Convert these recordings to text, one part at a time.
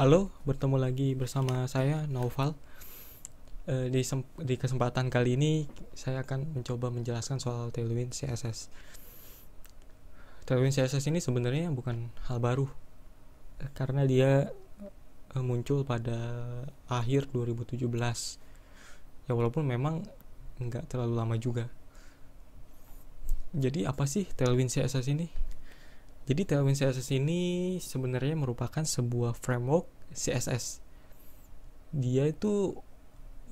Halo, bertemu lagi bersama saya Noval. E, eh, di, di kesempatan kali ini saya akan mencoba menjelaskan soal tailwind CSS. Tailwind CSS ini sebenarnya bukan hal baru eh, karena dia eh, muncul pada akhir 2017. Ya walaupun memang nggak terlalu lama juga. Jadi apa sih tailwind CSS ini? Jadi Tailwind CSS ini sebenarnya merupakan sebuah framework CSS. Dia itu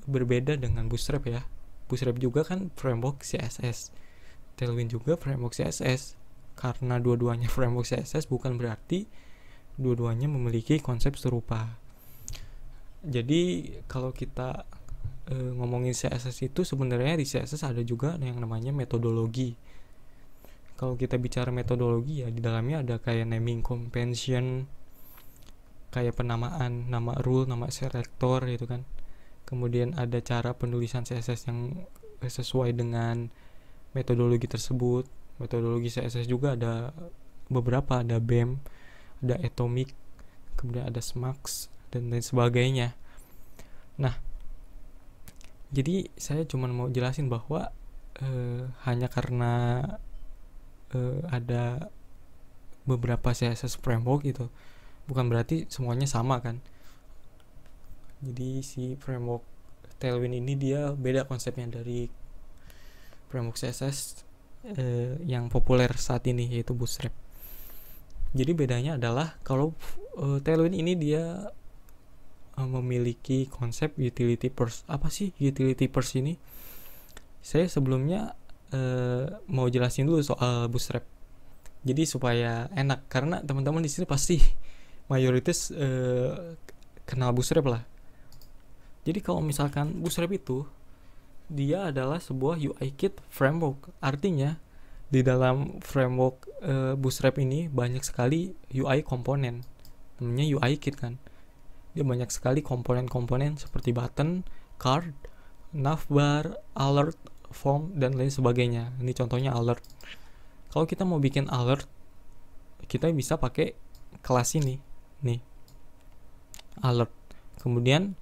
berbeda dengan Bootstrap ya. Bootstrap juga kan framework CSS. Tailwind juga framework CSS. Karena dua-duanya framework CSS bukan berarti dua-duanya memiliki konsep serupa. Jadi kalau kita e, ngomongin CSS itu sebenarnya di CSS ada juga yang namanya metodologi kalau kita bicara metodologi ya di dalamnya ada kayak naming convention kayak penamaan nama rule nama selector gitu kan kemudian ada cara penulisan CSS yang sesuai dengan metodologi tersebut metodologi CSS juga ada beberapa ada BEM ada Atomic kemudian ada SMAX dan lain sebagainya nah jadi saya cuma mau jelasin bahwa eh, hanya karena uh, ada beberapa CSS framework gitu bukan berarti semuanya sama kan jadi si framework Tailwind ini dia beda konsepnya dari framework CSS uh, eh, yang populer saat ini yaitu Bootstrap jadi bedanya adalah kalau uh, Tailwind ini dia memiliki konsep utility purse apa sih utility purse ini saya sebelumnya Eh, mau jelasin dulu soal bootstrap. Jadi supaya enak karena teman-teman di sini pasti mayoritas uh, kenal bootstrap lah. Jadi kalau misalkan bootstrap itu dia adalah sebuah UI kit framework. Artinya di dalam framework uh, eh, bootstrap ini banyak sekali UI komponen. Namanya UI kit kan. Dia banyak sekali komponen-komponen seperti button, card, navbar, alert, form dan lain sebagainya ini contohnya alert kalau kita mau bikin alert kita bisa pakai kelas ini nih alert kemudian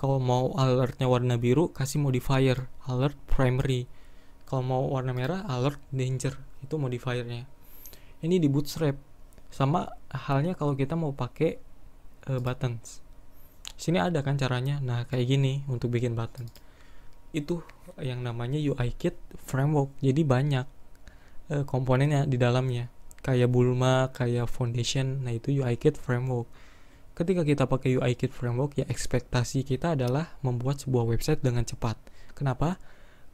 kalau mau alertnya warna biru kasih modifier alert primary kalau mau warna merah alert danger itu modifiernya ini di bootstrap sama halnya kalau kita mau pakai uh, buttons sini ada kan caranya nah kayak gini untuk bikin button itu yang namanya UI kit framework. Jadi banyak e, komponennya di dalamnya. Kayak Bulma, kayak Foundation, nah itu UI kit framework. Ketika kita pakai UI kit framework, ya ekspektasi kita adalah membuat sebuah website dengan cepat. Kenapa?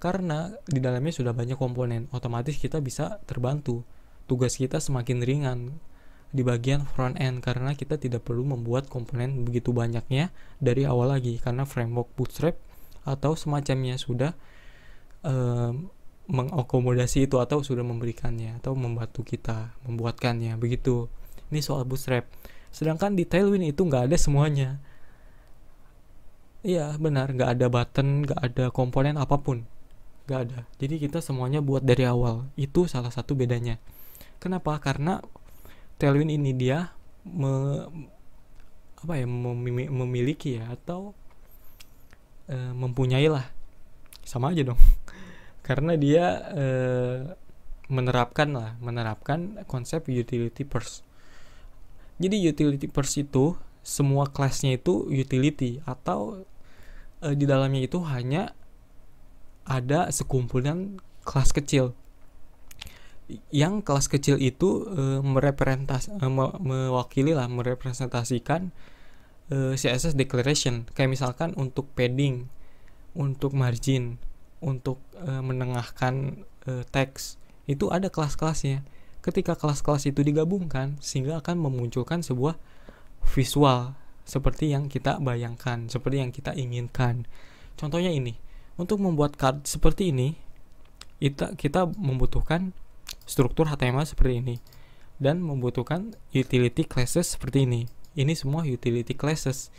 Karena di dalamnya sudah banyak komponen, otomatis kita bisa terbantu. Tugas kita semakin ringan di bagian front end karena kita tidak perlu membuat komponen begitu banyaknya dari awal lagi karena framework Bootstrap atau semacamnya sudah e, mengakomodasi itu atau sudah memberikannya atau membantu kita membuatkannya begitu ini soal bootstrap sedangkan di tailwind itu nggak ada semuanya iya benar nggak ada button nggak ada komponen apapun nggak ada jadi kita semuanya buat dari awal itu salah satu bedanya kenapa karena tailwind ini dia me, apa ya memiliki ya atau e, eh, mempunyai lah sama aja dong karena dia e, menerapkan lah menerapkan konsep utility purse jadi utility purse itu semua kelasnya itu utility atau e, di dalamnya itu hanya ada sekumpulan kelas kecil yang kelas kecil itu e, merepresentas e, mewakili lah merepresentasikan Eh, CSS declaration kayak misalkan untuk padding, untuk margin, untuk uh, menengahkan uh, eh, teks itu ada kelas-kelasnya. Ketika kelas-kelas itu digabungkan sehingga akan memunculkan sebuah visual seperti yang kita bayangkan, seperti yang kita inginkan. Contohnya ini, untuk membuat card seperti ini kita kita membutuhkan struktur HTML seperti ini dan membutuhkan utility classes seperti ini ini semua utility classes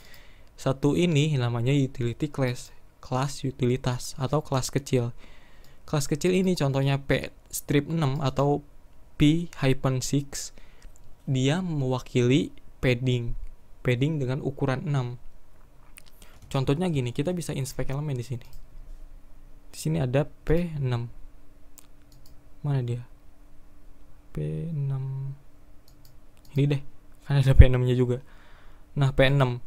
satu ini namanya utility class kelas utilitas atau kelas kecil kelas kecil ini contohnya P strip 6 atau P hyphen 6 dia mewakili padding padding dengan ukuran 6 contohnya gini kita bisa inspect elemen di sini di sini ada P6 mana dia P6 ini deh kan ada P6-nya juga. Nah, P6.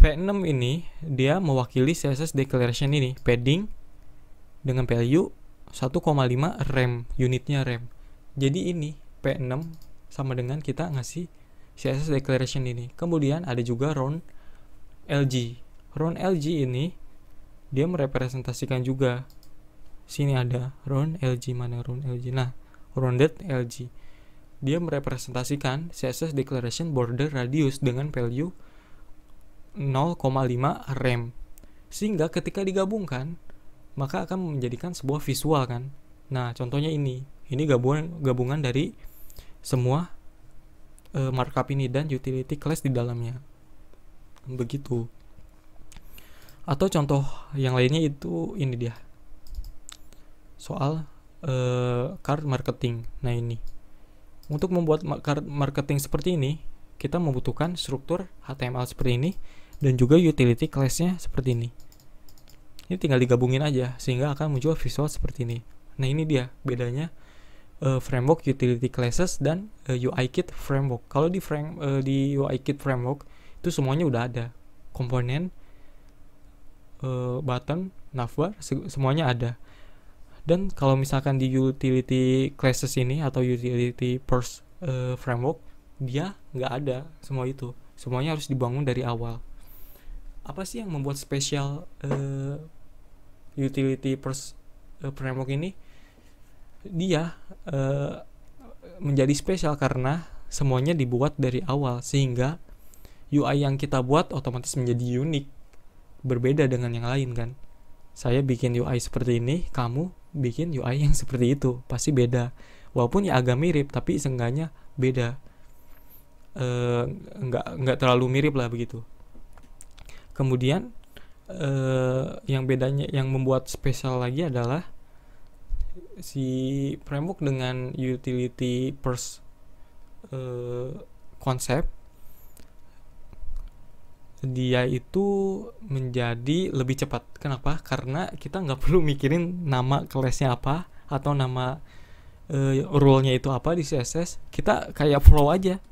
P6 ini dia mewakili CSS declaration ini, padding dengan value 1,5 rem, unitnya rem. Jadi ini P6 sama dengan kita ngasih CSS declaration ini. Kemudian ada juga round LG. Round LG ini dia merepresentasikan juga sini ada round LG mana round LG. Nah, rounded LG dia merepresentasikan CSS declaration border radius dengan value 0,5 rem. Sehingga ketika digabungkan, maka akan menjadikan sebuah visual kan. Nah, contohnya ini. Ini gabungan gabungan dari semua uh, markup ini dan utility class di dalamnya. Begitu. Atau contoh yang lainnya itu ini dia. Soal uh, card marketing. Nah, ini. Untuk membuat marketing seperti ini, kita membutuhkan struktur HTML seperti ini dan juga utility class-nya seperti ini. Ini tinggal digabungin aja sehingga akan muncul visual seperti ini. Nah, ini dia bedanya uh, framework utility classes dan uh, kit framework. Kalau di frame uh, di UIKit framework itu semuanya udah ada. Komponen uh, button, navbar semuanya ada. Dan kalau misalkan di utility classes ini atau utility First uh, eh, framework, dia nggak ada semua itu. Semuanya harus dibangun dari awal. Apa sih yang membuat spesial uh, utility First uh, eh, framework ini? Dia uh, menjadi spesial karena semuanya dibuat dari awal sehingga UI yang kita buat otomatis menjadi unik, berbeda dengan yang lain kan saya bikin UI seperti ini, kamu bikin UI yang seperti itu, pasti beda. Walaupun ya agak mirip, tapi seenggaknya beda. E, nggak nggak terlalu mirip lah begitu. Kemudian e, yang bedanya, yang membuat spesial lagi adalah si framework dengan utility first e, eh, konsep dia itu menjadi lebih cepat. Kenapa? Karena kita nggak perlu mikirin nama kelasnya apa atau nama e, eh, rule-nya itu apa di CSS. Kita kayak flow aja,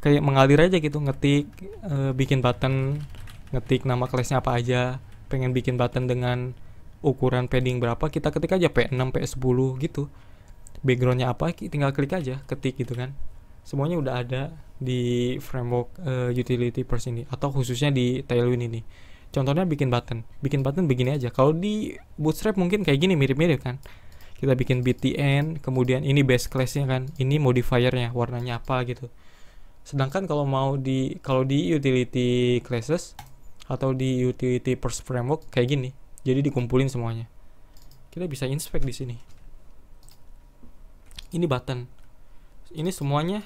kayak mengalir aja gitu, ngetik, e, bikin button, ngetik nama kelasnya apa aja, pengen bikin button dengan ukuran padding berapa, kita ketik aja P6, P10 gitu. Backgroundnya apa, tinggal klik aja, ketik gitu kan. Semuanya udah ada di framework uh, utility purse ini atau khususnya di Tailwind ini. Contohnya bikin button. Bikin button begini aja. Kalau di Bootstrap mungkin kayak gini mirip-mirip kan. Kita bikin btn, kemudian ini base class-nya kan, ini modifier-nya warnanya apa gitu. Sedangkan kalau mau di kalau di utility classes atau di utility purse framework kayak gini. Jadi dikumpulin semuanya. Kita bisa inspect di sini. Ini button. Ini semuanya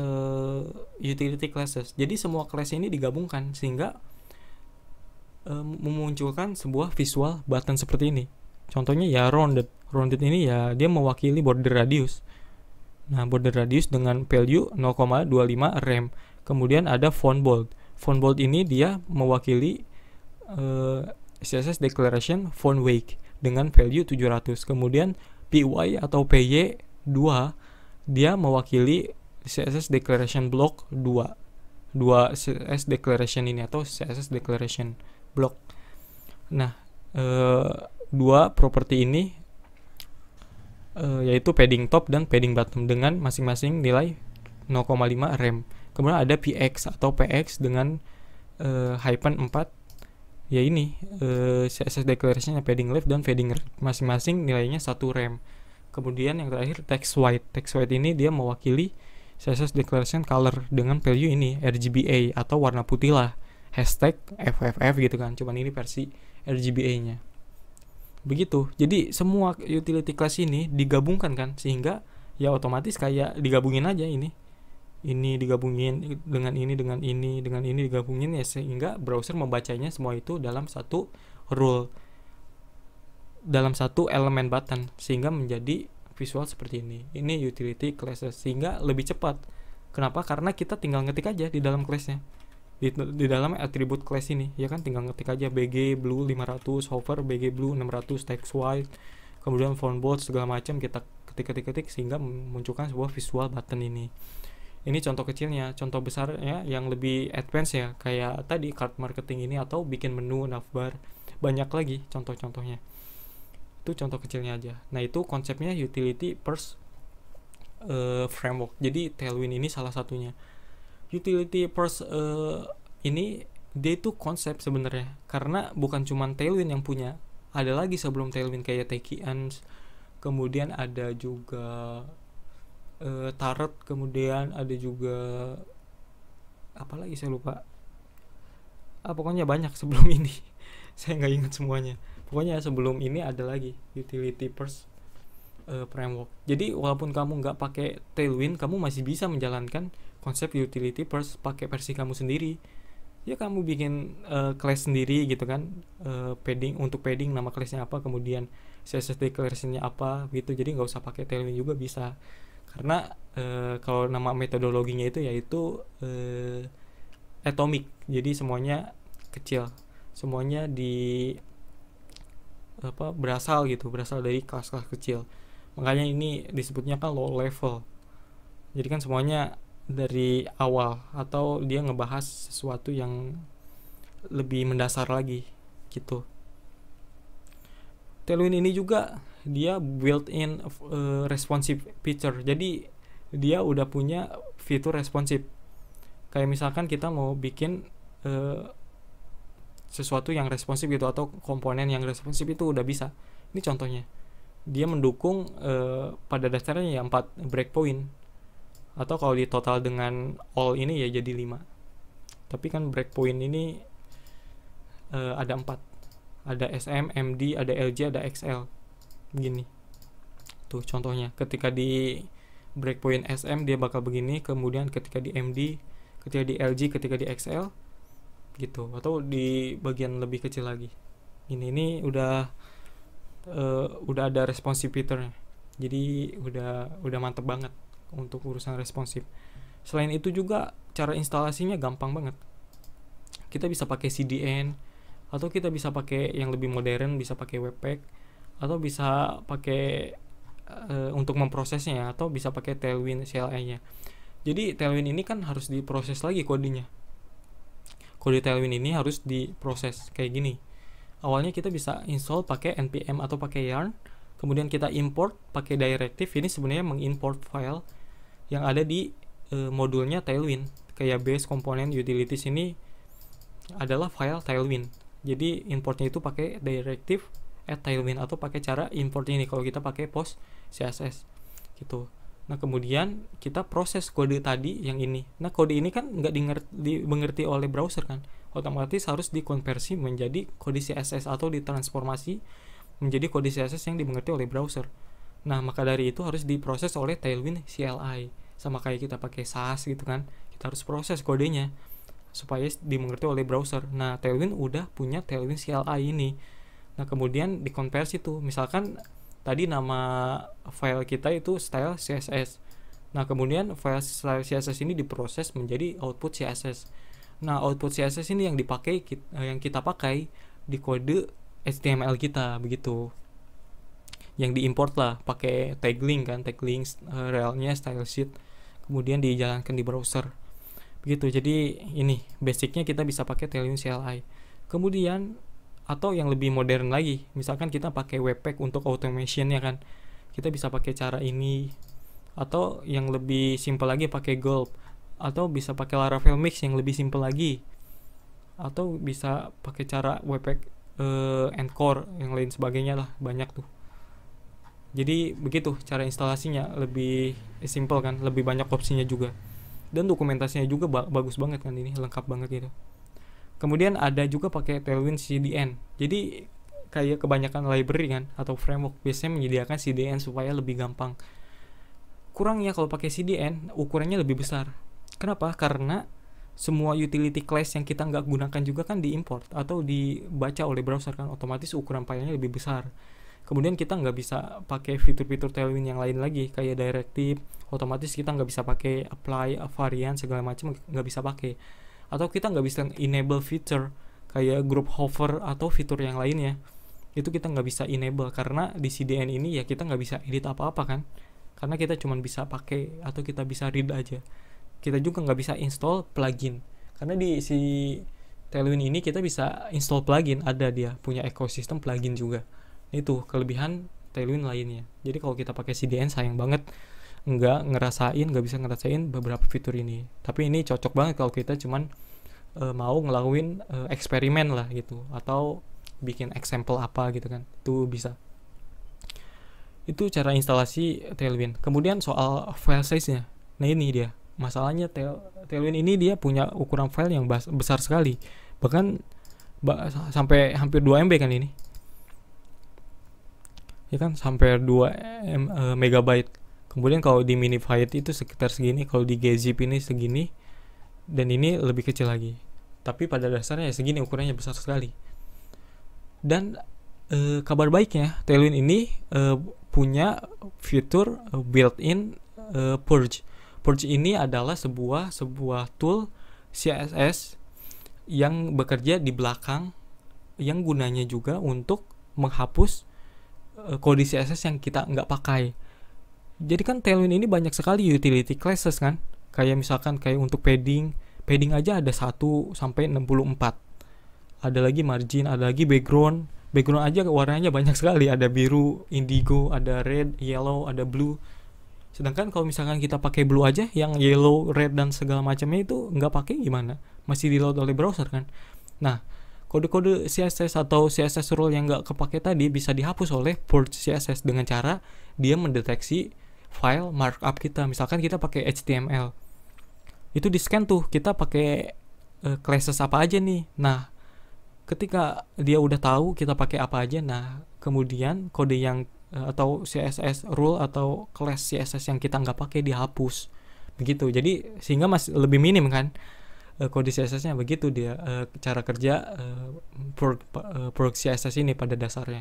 uh, utility classes. Jadi semua class ini digabungkan sehingga uh, memunculkan sebuah visual button seperti ini. Contohnya ya rounded. Rounded ini ya dia mewakili border radius. Nah, border radius dengan value 0,25 rem. Kemudian ada font bold. Font bold ini dia mewakili uh, eh, CSS declaration font wake dengan value 700. Kemudian PY atau PY 2 dia mewakili CSS declaration block 2 2 CSS declaration ini atau CSS declaration block nah e, dua properti ini e, yaitu padding top dan padding bottom dengan masing-masing nilai 0,5 rem kemudian ada px atau px dengan e, hyphen 4 ya ini e, CSS declaration padding left dan padding right masing-masing nilainya 1 rem kemudian yang terakhir text white text white ini dia mewakili CSS declaration color dengan value ini RGBA atau warna putih lah hashtag FFF gitu kan cuman ini versi RGBA nya begitu jadi semua utility class ini digabungkan kan sehingga ya otomatis kayak digabungin aja ini ini digabungin dengan ini dengan ini dengan ini digabungin ya sehingga browser membacanya semua itu dalam satu rule dalam satu elemen button sehingga menjadi visual seperti ini ini utility classes sehingga lebih cepat kenapa karena kita tinggal ngetik aja di dalam classnya di, di dalam atribut class ini ya kan tinggal ngetik aja bg blue 500 hover bg blue 600 text white kemudian font bold segala macam kita ketik-ketik-ketik sehingga munculkan sebuah visual button ini ini contoh kecilnya contoh besarnya yang lebih advance ya kayak tadi card marketing ini atau bikin menu navbar banyak lagi contoh-contohnya itu contoh kecilnya aja nah itu konsepnya utility first uh, eh, framework jadi tailwind ini salah satunya utility first uh, eh, ini dia itu konsep sebenarnya karena bukan cuma tailwind yang punya ada lagi sebelum tailwind kayak tekians kemudian ada juga uh, eh, tarot kemudian ada juga apa lagi saya lupa ah, pokoknya banyak sebelum ini saya nggak ingat semuanya pokoknya sebelum ini ada lagi utility purse uh, framework jadi walaupun kamu nggak pakai tailwind kamu masih bisa menjalankan konsep utility purse pakai versi kamu sendiri ya kamu bikin uh, eh, class sendiri gitu kan uh, padding untuk padding nama classnya apa kemudian CSS declarationnya apa gitu jadi nggak usah pakai tailwind juga bisa karena uh, kalau nama metodologinya itu yaitu uh, atomic jadi semuanya kecil semuanya di apa berasal gitu berasal dari kelas-kelas kecil makanya ini disebutnya kan low level jadi kan semuanya dari awal atau dia ngebahas sesuatu yang lebih mendasar lagi gitu Tailwind ini juga dia built-in uh, eh, responsive feature jadi dia udah punya fitur responsif kayak misalkan kita mau bikin uh, sesuatu yang responsif gitu atau komponen yang responsif itu udah bisa ini contohnya dia mendukung uh, pada dasarnya ya 4 breakpoint atau kalau di total dengan all ini ya jadi 5 tapi kan breakpoint ini uh, ada 4 ada SM, MD, ada LG, ada XL begini tuh contohnya ketika di breakpoint SM dia bakal begini kemudian ketika di MD ketika di LG ketika di XL gitu atau di bagian lebih kecil lagi ini ini udah uh, udah ada responsif fiturnya jadi udah udah mantep banget untuk urusan responsif selain itu juga cara instalasinya gampang banget kita bisa pakai CDN atau kita bisa pakai yang lebih modern bisa pakai webpack atau bisa pakai uh, untuk memprosesnya atau bisa pakai tailwind CLI nya jadi tailwind ini kan harus diproses lagi kodenya kode Tailwind ini harus diproses kayak gini. Awalnya kita bisa install pakai npm atau pakai yarn, kemudian kita import pakai directive ini sebenarnya mengimport file yang ada di e, modulnya Tailwind. Kayak base component utilities ini adalah file Tailwind. Jadi importnya itu pakai directive at Tailwind atau pakai cara import ini kalau kita pakai post CSS gitu. Nah, kemudian kita proses kode tadi yang ini. Nah, kode ini kan nggak dimengerti oleh browser kan. Otomatis harus dikonversi menjadi kode CSS atau ditransformasi menjadi kode CSS yang dimengerti oleh browser. Nah, maka dari itu harus diproses oleh Tailwind CLI. Sama kayak kita pakai SAS gitu kan. Kita harus proses kodenya supaya dimengerti oleh browser. Nah, Tailwind udah punya Tailwind CLI ini. Nah, kemudian dikonversi tuh. Misalkan tadi nama file kita itu style CSS. Nah, kemudian file style CSS ini diproses menjadi output CSS. Nah, output CSS ini yang dipakai eh, yang kita pakai di kode HTML kita begitu. Yang diimport lah pakai tag link kan, tag link uh, eh, realnya style sheet kemudian dijalankan di browser. Begitu. Jadi, ini basicnya kita bisa pakai Tailwind CLI. Kemudian atau yang lebih modern lagi misalkan kita pakai webpack untuk automation ya kan kita bisa pakai cara ini atau yang lebih simple lagi pakai gulp atau bisa pakai laravel mix yang lebih simple lagi atau bisa pakai cara webpack uh, encore yang lain sebagainya lah banyak tuh jadi begitu cara instalasinya lebih simple kan lebih banyak opsinya juga dan dokumentasinya juga ba bagus banget kan ini lengkap banget gitu kemudian ada juga pakai Tailwind CDN jadi kayak kebanyakan library kan atau framework biasanya menyediakan CDN supaya lebih gampang kurangnya kalau pakai CDN ukurannya lebih besar kenapa karena semua utility class yang kita nggak gunakan juga kan diimport atau dibaca oleh browser kan otomatis ukuran filenya lebih besar kemudian kita nggak bisa pakai fitur-fitur Tailwind yang lain lagi kayak directive otomatis kita nggak bisa pakai apply variant segala macam nggak bisa pakai atau kita nggak bisa enable feature kayak group hover atau fitur yang lainnya itu kita nggak bisa enable karena di CDN ini ya kita nggak bisa edit apa-apa kan karena kita cuma bisa pakai atau kita bisa read aja kita juga nggak bisa install plugin karena di si Tailwind ini kita bisa install plugin ada dia punya ekosistem plugin juga itu kelebihan Tailwind lainnya jadi kalau kita pakai CDN sayang banget nggak ngerasain nggak bisa ngerasain beberapa fitur ini tapi ini cocok banget kalau kita cuman e, mau ngelakuin e, eksperimen lah gitu atau bikin example apa gitu kan itu bisa itu cara instalasi Tailwind kemudian soal file size nya nah ini dia masalahnya tail, Tailwind ini dia punya ukuran file yang besar sekali bahkan ba, sampai hampir 2 MB kan ini ya kan sampai 2 M, e, kemudian kalau di mini height itu sekitar segini kalau di gzip ini segini dan ini lebih kecil lagi tapi pada dasarnya ya segini ukurannya besar sekali dan e, kabar baiknya Tailwind ini e, punya fitur eh, built-in e, purge purge ini adalah sebuah sebuah tool CSS yang bekerja di belakang yang gunanya juga untuk menghapus kode CSS yang kita nggak pakai jadi kan Tailwind ini banyak sekali utility classes kan kayak misalkan kayak untuk padding padding aja ada 1 sampai 64 ada lagi margin ada lagi background background aja warnanya banyak sekali ada biru indigo ada red yellow ada blue sedangkan kalau misalkan kita pakai blue aja yang yellow red dan segala macamnya itu nggak pakai gimana masih di load oleh browser kan nah kode-kode CSS atau CSS rule yang nggak kepake tadi bisa dihapus oleh purge CSS dengan cara dia mendeteksi file markup kita. Misalkan kita pakai HTML. Itu di-scan tuh, kita pakai uh, classes apa aja nih. Nah, ketika dia udah tahu kita pakai apa aja, nah kemudian kode yang uh, atau CSS rule atau class CSS yang kita nggak pakai dihapus. Begitu. Jadi sehingga masih lebih minim kan eh, kode CSS-nya begitu dia cara kerja proxy CSS ini pada dasarnya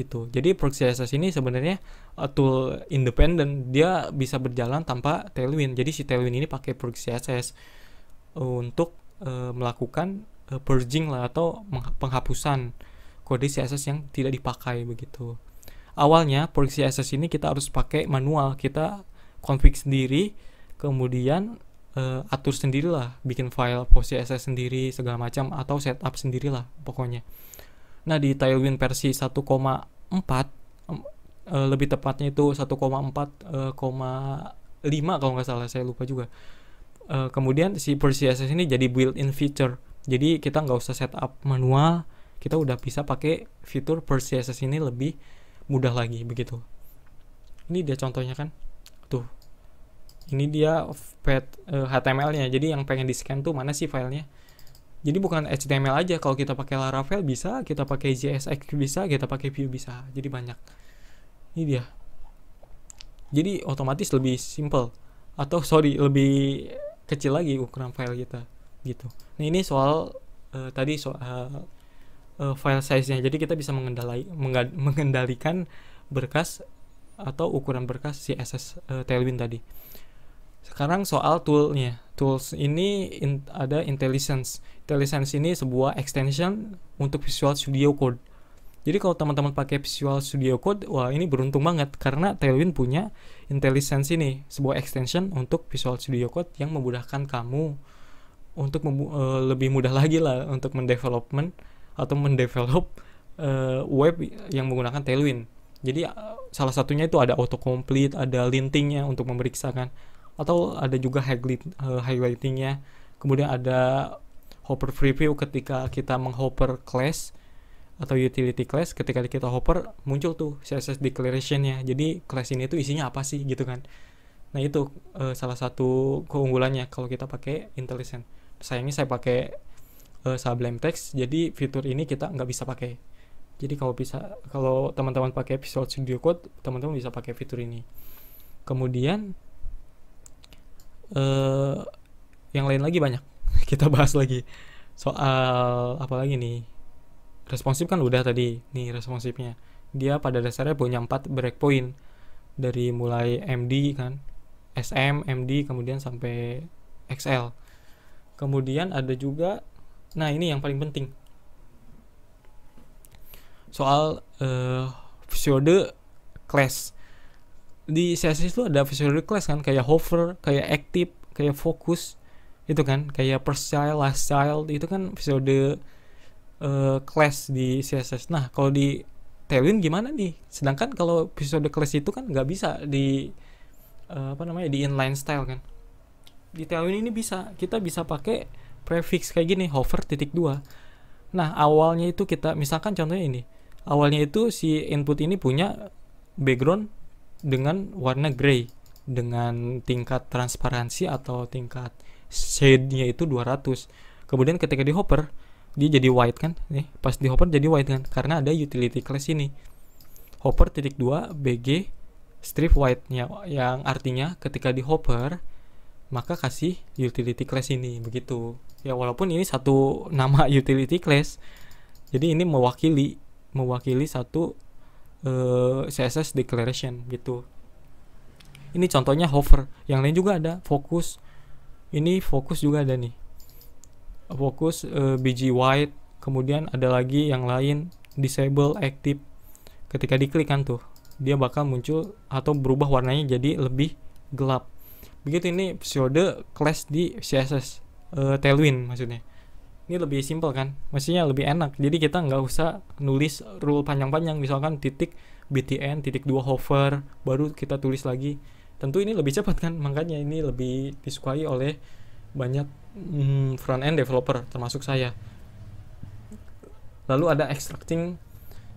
gitu. Jadi proxy access ini sebenarnya uh, tool independen, dia bisa berjalan tanpa tailwind. Jadi si tailwind ini pakai proxy access untuk uh, melakukan uh, purging lah atau penghapusan kode CSS yang tidak dipakai begitu. Awalnya proxy access ini kita harus pakai manual, kita config sendiri, kemudian uh, atur sendirilah, bikin file proxy access sendiri segala macam atau setup sendirilah pokoknya. Nah, di Tailwind versi 1,4 eh, lebih tepatnya itu 1,4,5 eh, kalau nggak salah saya lupa juga. Eh, kemudian si PCSS ini jadi built-in feature. Jadi kita nggak usah setup manual, kita udah bisa pakai fitur PCSS ini lebih mudah lagi begitu. Ini dia contohnya kan. Tuh. Ini dia HTML-nya. Jadi yang pengen di-scan tuh mana sih filenya? Jadi bukan HTML aja, kalau kita pakai Laravel bisa, kita pakai JSX bisa, kita pakai Vue bisa. Jadi banyak. Ini dia. Jadi otomatis lebih simple atau sorry lebih kecil lagi ukuran file kita gitu. Nah ini soal uh, tadi soal uh, file size-nya. Jadi kita bisa mengendali mengendalikan berkas atau ukuran berkas CSS uh, eh, Tailwind tadi. Sekarang soal toolnya tools ini in, ada intelligence. Intelligence ini sebuah extension untuk Visual Studio Code. Jadi kalau teman-teman pakai Visual Studio Code, wah ini beruntung banget karena Tailwind punya IntelliSense ini, sebuah extension untuk Visual Studio Code yang memudahkan kamu untuk uh, lebih mudah lagi lah untuk mendevelopment atau mendevelop uh, web yang menggunakan Tailwind. Jadi eh, salah satunya itu ada autocomplete, ada lintingnya untuk memeriksakan atau ada juga highlight, uh, eh, highlightingnya kemudian ada hopper preview ketika kita menghopper class atau utility class ketika kita hopper muncul tuh CSS declarationnya jadi class ini tuh isinya apa sih gitu kan nah itu uh, salah satu keunggulannya kalau kita pakai IntelliSense sayangnya saya pakai uh, Sublime Text jadi fitur ini kita nggak bisa pakai jadi kalau bisa kalau teman-teman pakai Visual Studio Code teman-teman bisa pakai fitur ini kemudian Eh, yang lain lagi banyak kita bahas lagi soal apa lagi nih responsif kan udah tadi nih responsifnya dia pada dasarnya punya empat breakpoint dari mulai MD kan SM MD kemudian sampai XL kemudian ada juga nah ini yang paling penting soal uh, eh, pseudo class di CSS itu ada visual request kan kayak hover kayak active kayak fokus itu kan kayak per style last style itu kan visual uh, class di CSS nah kalau di Tailwind gimana nih sedangkan kalau visual class itu kan nggak bisa di uh, apa namanya di inline style kan di Tailwind ini bisa kita bisa pakai prefix kayak gini hover titik dua nah awalnya itu kita misalkan contohnya ini awalnya itu si input ini punya background dengan warna grey dengan tingkat transparansi atau tingkat shade-nya itu 200. Kemudian ketika di hopper dia jadi white kan? Nih, eh, pas di hopper jadi white kan karena ada utility class ini. Hopper titik 2 BG strip white-nya yang artinya ketika di hopper maka kasih utility class ini begitu. Ya walaupun ini satu nama utility class jadi ini mewakili mewakili satu uh, eh, CSS declaration gitu ini contohnya hover yang lain juga ada fokus ini fokus juga ada nih fokus uh, eh, bg white kemudian ada lagi yang lain disable active ketika diklik kan tuh dia bakal muncul atau berubah warnanya jadi lebih gelap begitu ini pseudo class di css uh, eh, tailwind maksudnya ini lebih simple kan maksudnya lebih enak jadi kita nggak usah nulis rule panjang-panjang misalkan titik btn titik dua hover baru kita tulis lagi tentu ini lebih cepat kan makanya ini lebih disukai oleh banyak mm, front end developer termasuk saya lalu ada extracting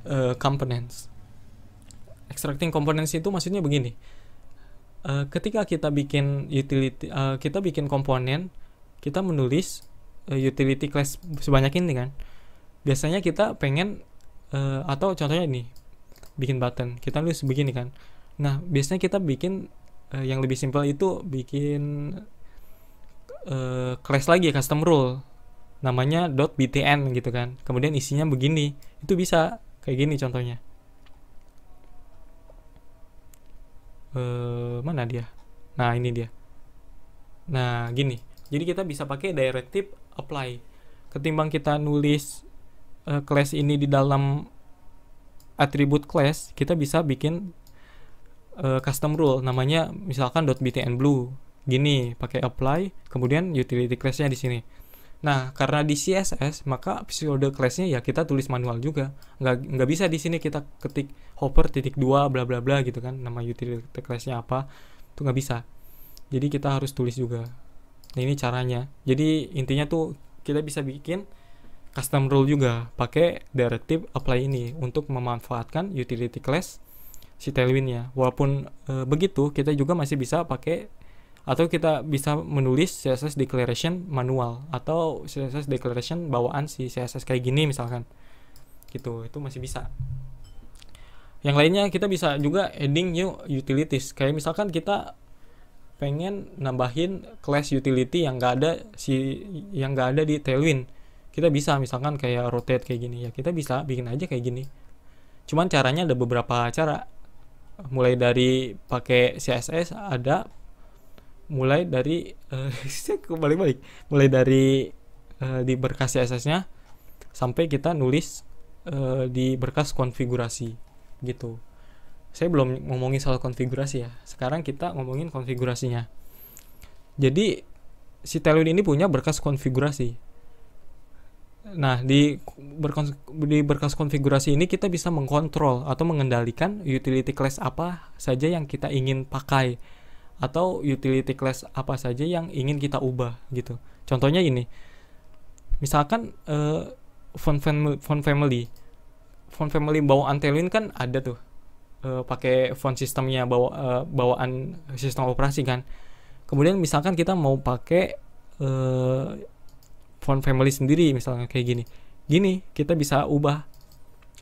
uh, components extracting components itu maksudnya begini uh, ketika kita bikin utility uh, kita bikin komponen kita menulis uh, utility class sebanyak ini kan biasanya kita pengen uh, atau contohnya ini bikin button kita nulis begini kan nah biasanya kita bikin uh, yang lebih simple itu bikin uh, class lagi custom rule namanya .btn gitu kan kemudian isinya begini itu bisa kayak gini contohnya uh, mana dia nah ini dia nah gini jadi kita bisa pakai directive apply ketimbang kita nulis uh, class ini di dalam atribut class kita bisa bikin uh, custom rule namanya misalkan .btn blue gini pakai apply kemudian utility classnya di sini Nah, karena di CSS, maka pseudo classnya ya kita tulis manual juga. Nggak, nggak bisa di sini kita ketik hopper titik dua bla bla bla gitu kan. Nama utility classnya apa, itu nggak bisa. Jadi kita harus tulis juga ini caranya jadi intinya tuh kita bisa bikin custom rule juga pakai directive apply ini untuk memanfaatkan utility class si tailwindnya walaupun e, begitu kita juga masih bisa pakai atau kita bisa menulis CSS declaration manual atau CSS declaration bawaan si CSS kayak gini misalkan gitu itu masih bisa yang lainnya kita bisa juga adding new utilities kayak misalkan kita pengen nambahin class utility yang nggak ada si yang nggak ada di Tailwind kita bisa misalkan kayak rotate kayak gini ya kita bisa bikin aja kayak gini cuman caranya ada beberapa cara mulai dari pakai CSS ada mulai dari balik kembali balik mulai dari uh, di berkas CSS-nya sampai kita nulis uh, di berkas konfigurasi gitu saya belum ngomongin soal konfigurasi ya. Sekarang kita ngomongin konfigurasinya. Jadi si Tailwind ini punya berkas konfigurasi. Nah, di berkas, di berkas konfigurasi ini kita bisa mengkontrol atau mengendalikan utility class apa saja yang kita ingin pakai atau utility class apa saja yang ingin kita ubah gitu. Contohnya ini. Misalkan eh, font, fam font family. Font family bawaan Tailwind kan ada tuh Eh, pakai font sistemnya bawa uh, bawaan sistem operasi kan kemudian misalkan kita mau pakai uh, eh, font family sendiri misalnya kayak gini gini kita bisa ubah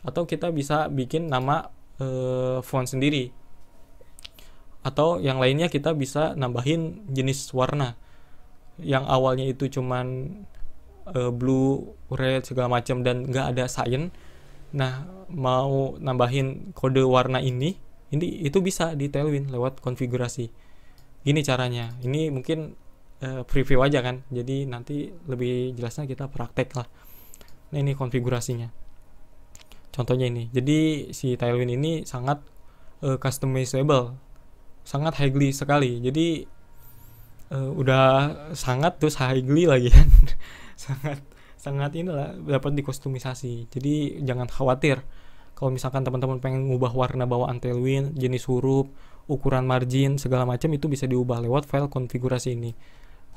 atau kita bisa bikin nama uh, font sendiri atau yang lainnya kita bisa nambahin jenis warna yang awalnya itu cuman uh, blue red segala macam dan nggak ada cyan Nah, mau nambahin kode warna ini, ini itu bisa di Tailwind lewat konfigurasi. Gini caranya. Ini mungkin uh, preview aja kan. Jadi nanti lebih jelasnya kita praktek lah. Nah, ini konfigurasinya. Contohnya ini. Jadi si Tailwind ini sangat uh, customizable. Sangat highly sekali. Jadi uh, udah sangat terus highly lagi kan. sangat sangat inilah dapat dikostumisasi. Jadi jangan khawatir kalau misalkan teman-teman pengen ngubah warna bawaan tailwind, jenis huruf, ukuran margin segala macam itu bisa diubah lewat file konfigurasi ini.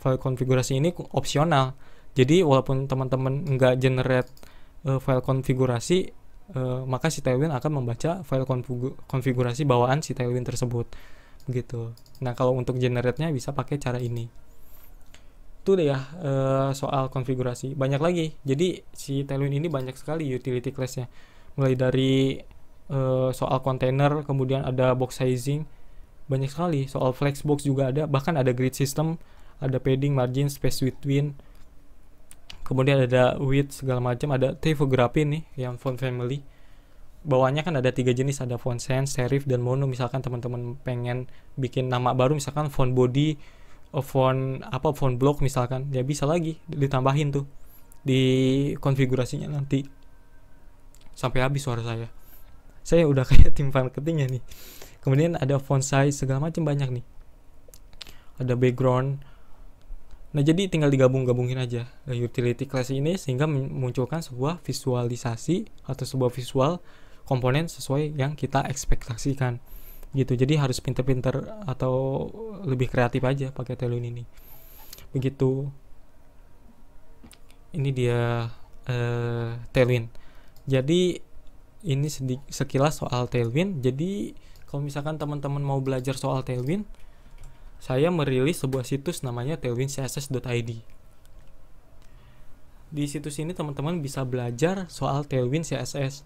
File konfigurasi ini opsional. Jadi walaupun teman-teman nggak generate uh, file konfigurasi, uh, maka si Tailwind akan membaca file konfigurasi bawaan si Tailwind tersebut. Begitu. Nah, kalau untuk generate-nya bisa pakai cara ini itu deh ya uh, soal konfigurasi banyak lagi jadi si Tailwind ini banyak sekali utility classnya mulai dari uh, soal container kemudian ada box sizing banyak sekali soal flexbox juga ada bahkan ada grid system ada padding margin space between kemudian ada width segala macam ada typography nih yang font family bawahnya kan ada tiga jenis ada font sans serif dan mono misalkan teman-teman pengen bikin nama baru misalkan font body font apa font block misalkan ya bisa lagi ditambahin tuh di konfigurasinya nanti sampai habis suara saya saya udah kayak tim marketingnya nih kemudian ada font size segala macam banyak nih ada background nah jadi tinggal digabung-gabungin aja eh, utility class ini sehingga memunculkan sebuah visualisasi atau sebuah visual komponen sesuai yang kita ekspektasikan gitu jadi harus pinter-pinter atau lebih kreatif aja pakai telun ini begitu ini dia uh, eh, tailwind jadi ini sekilas soal tailwind jadi kalau misalkan teman-teman mau belajar soal tailwind saya merilis sebuah situs namanya tailwindcss.id di situs ini teman-teman bisa belajar soal tailwind CSS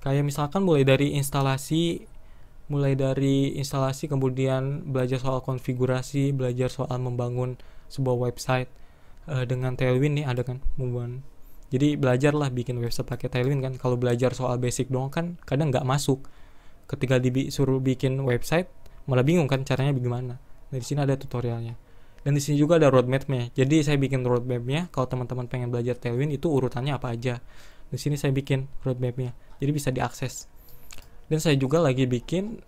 kayak misalkan mulai dari instalasi mulai dari instalasi kemudian belajar soal konfigurasi belajar soal membangun sebuah website uh, dengan Tailwind nih ada kan membangun jadi belajarlah bikin website pakai Tailwind kan kalau belajar soal basic doang kan kadang nggak masuk ketika disuruh bikin website malah bingung kan caranya bagaimana nah, di sini ada tutorialnya dan di sini juga ada roadmapnya jadi saya bikin roadmapnya kalau teman-teman pengen belajar Tailwind itu urutannya apa aja di sini saya bikin roadmapnya jadi bisa diakses dan saya juga lagi bikin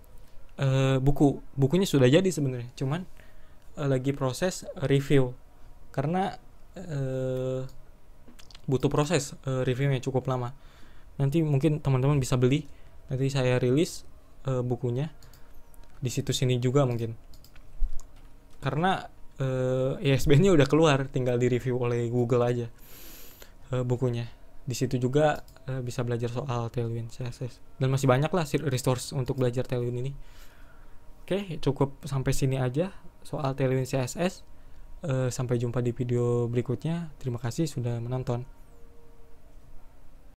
uh, buku bukunya sudah jadi sebenarnya cuman uh, lagi proses review karena uh, butuh proses uh, reviewnya cukup lama nanti mungkin teman-teman bisa beli nanti saya rilis uh, bukunya di situs ini juga mungkin karena uh, ISBN-nya udah keluar tinggal di review oleh Google aja uh, bukunya di situ juga uh, bisa belajar soal Tailwind CSS dan masih banyak lah resource untuk belajar Tailwind ini oke cukup sampai sini aja soal Tailwind CSS uh, eh, sampai jumpa di video berikutnya terima kasih sudah menonton